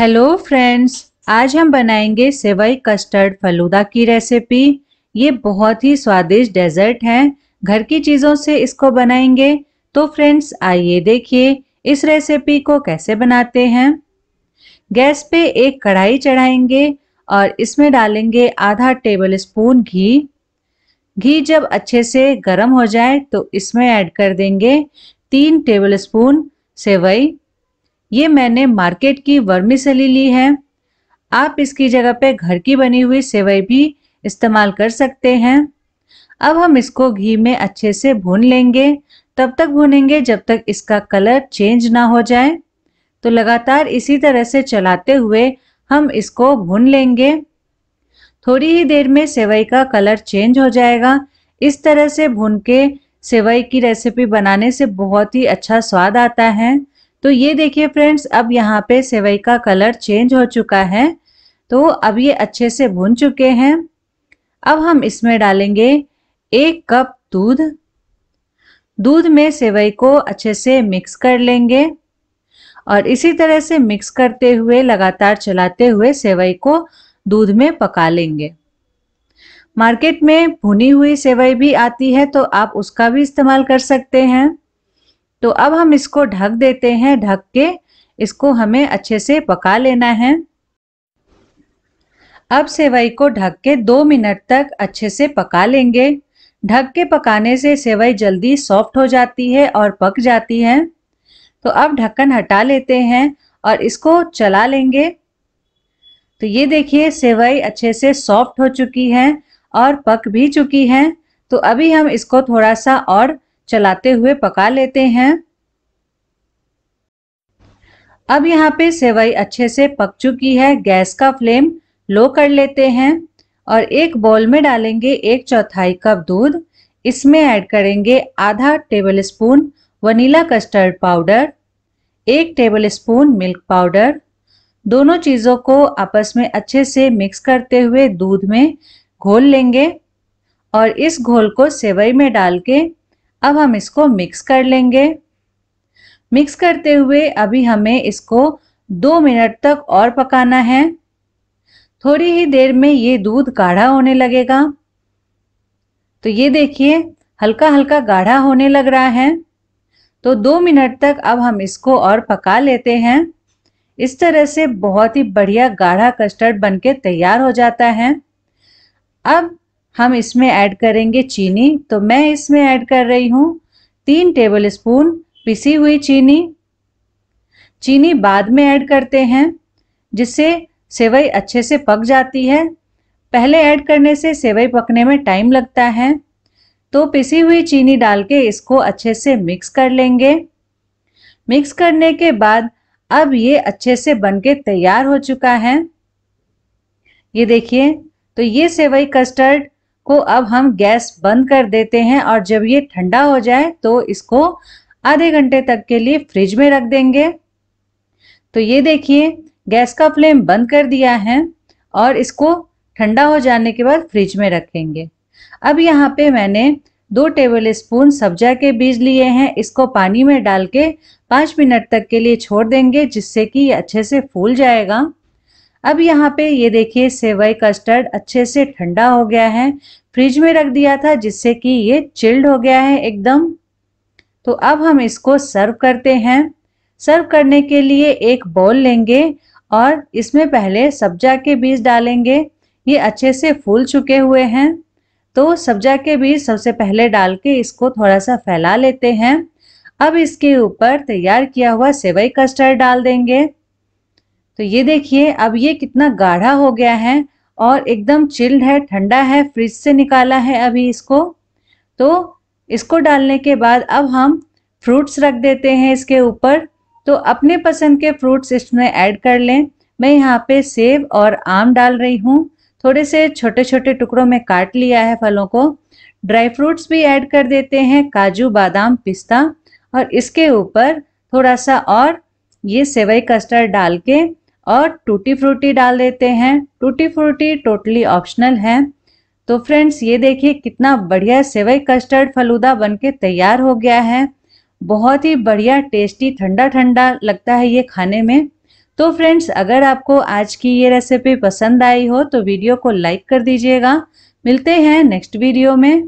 hello friends आज हम बनाएंगे सेवई कस्टर्ड फलूदा की रेसिपी ये बहुत ही स्वादिष्ट डेजर्ट है घर की चीज़ों से इसको बनाएंगे तो फ्रेंड्स आइए देखिए इस रेसिपी को कैसे बनाते हैं गैस पे एक कढ़ाई चढ़ाएंगे और इसमें डालेंगे आधा टेबल स्पून घी घी जब अच्छे से गर्म हो जाए तो इसमें ऐड कर देंगे तीन टेबल स्पून सेवई ये मैंने मार्केट की वर्मिसली ली है आप इसकी जगह पे घर की बनी हुई सेवई भी इस्तेमाल कर सकते हैं अब हम इसको घी में अच्छे से भून लेंगे तब तक भूनेंगे जब तक इसका कलर चेंज ना हो जाए तो लगातार इसी तरह से चलाते हुए हम इसको भून लेंगे थोड़ी ही देर में सेवई का कलर चेंज हो जाएगा इस तरह से भून के सेवई की रेसिपी बनाने से बहुत ही अच्छा स्वाद आता है तो ये देखिए फ्रेंड्स अब यहाँ पे सेवई का कलर चेंज हो चुका है तो अब ये अच्छे से भुन चुके हैं अब हम इसमें डालेंगे एक कप दूध दूध में सेवई को अच्छे से मिक्स कर लेंगे और इसी तरह से मिक्स करते हुए लगातार चलाते हुए सेवई को दूध में पका लेंगे मार्केट में भुनी हुई सेवई भी आती है तो आप उसका भी इस्तेमाल कर सकते हैं तो अब हम इसको ढक देते हैं ढक के इसको हमें अच्छे से पका लेना है अब सेवई को ढक के दो मिनट तक अच्छे से पका लेंगे ढक के पकाने से सेवई जल्दी सॉफ्ट हो जाती है और पक जाती है तो अब ढक्कन हटा लेते हैं और इसको चला लेंगे तो ये देखिए सेवई अच्छे से सॉफ्ट हो चुकी है और पक भी चुकी है तो अभी हम इसको थोड़ा सा और चलाते हुए पका लेते हैं अब यहाँ पे सेवई अच्छे से पक चुकी है गैस का फ्लेम लो कर लेते हैं और एक बॉल में डालेंगे एक चौथाई कप दूध इसमें ऐड करेंगे आधा tablespoon vanilla custard powder एक टेबल स्पून मिल्क पाउडर दोनों चीज़ों को आपस में अच्छे से मिक्स करते हुए दूध में घोल लेंगे और इस घोल को सेवई में डाल के अब हम इसको मिक्स कर लेंगे मिक्स करते हुए अभी हमें इसको दो मिनट तक और पकाना है थोड़ी ही देर में ये दूध गाढ़ा होने लगेगा तो ये देखिए हल्का हल्का गाढ़ा होने लग रहा है तो दो मिनट तक अब हम इसको और पका लेते हैं इस तरह से बहुत ही बढ़िया गाढ़ा कस्टर्ड बनके तैयार हो जाता है अब हम इसमें ऐड करेंगे चीनी तो मैं इसमें ऐड कर रही हूँ तीन टेबल स्पून पिसी हुई चीनी चीनी बाद में ऐड करते हैं जिससे सेवई अच्छे से पक जाती है पहले ऐड करने से सेवई पकने में टाइम लगता है तो पिसी हुई चीनी डाल के इसको अच्छे से मिक्स कर लेंगे मिक्स करने के बाद अब ये अच्छे से बनके तैयार हो चुका है ये देखिए तो ये सेवई कस्टर्ड को अब हम गैस बंद कर देते हैं और जब ये ठंडा हो जाए तो इसको आधे घंटे तक के लिए फ्रिज में रख देंगे तो ये देखिए गैस का फ्लेम बंद कर दिया है और इसको ठंडा हो जाने के बाद फ्रिज में रखेंगे अब यहाँ पे मैंने दो टेबल स्पून सब्जा के बीज लिए हैं इसको पानी में डाल के पाँच मिनट तक के लिए छोड़ देंगे जिससे कि ये अच्छे से फूल जाएगा अब यहाँ पे ये देखिए सेवई कस्टर्ड अच्छे से ठंडा हो गया है फ्रिज में रख दिया था जिससे कि ये चिल्ड हो गया है एकदम तो अब हम इसको सर्व करते हैं सर्व करने के लिए एक बॉल लेंगे और इसमें पहले सब्जा के बीज डालेंगे ये अच्छे से फूल चुके हुए हैं तो सब्जा के बीज सबसे पहले डाल के इसको थोड़ा सा फैला लेते हैं अब इसके ऊपर तैयार किया हुआ सेवई कस्टर्ड डाल देंगे तो ये देखिए अब ये कितना गाढ़ा हो गया है और एकदम चिल्ड है ठंडा है फ्रिज से निकाला है अभी इसको तो इसको डालने के बाद अब हम फ्रूट्स रख देते हैं इसके ऊपर तो अपने पसंद के फ्रूट्स इसमें ऐड कर लें मैं यहाँ पे सेब और आम डाल रही हूँ थोड़े से छोटे छोटे टुकड़ों में काट लिया है फलों को ड्राई फ्रूट्स भी ऐड कर देते हैं काजू बादाम पिस्ता और इसके ऊपर थोड़ा सा और ये सेवई कस्टर्ड डाल के और टूटी फ्रूटी डाल देते हैं टूटी फ्रूटी टोटली ऑप्शनल है तो फ्रेंड्स ये देखिए कितना बढ़िया सेवई कस्टर्ड फलूदा बनके तैयार हो गया है बहुत ही बढ़िया टेस्टी ठंडा ठंडा लगता है ये खाने में तो फ्रेंड्स अगर आपको आज की ये रेसिपी पसंद आई हो तो वीडियो को लाइक कर दीजिएगा मिलते हैं नेक्स्ट वीडियो में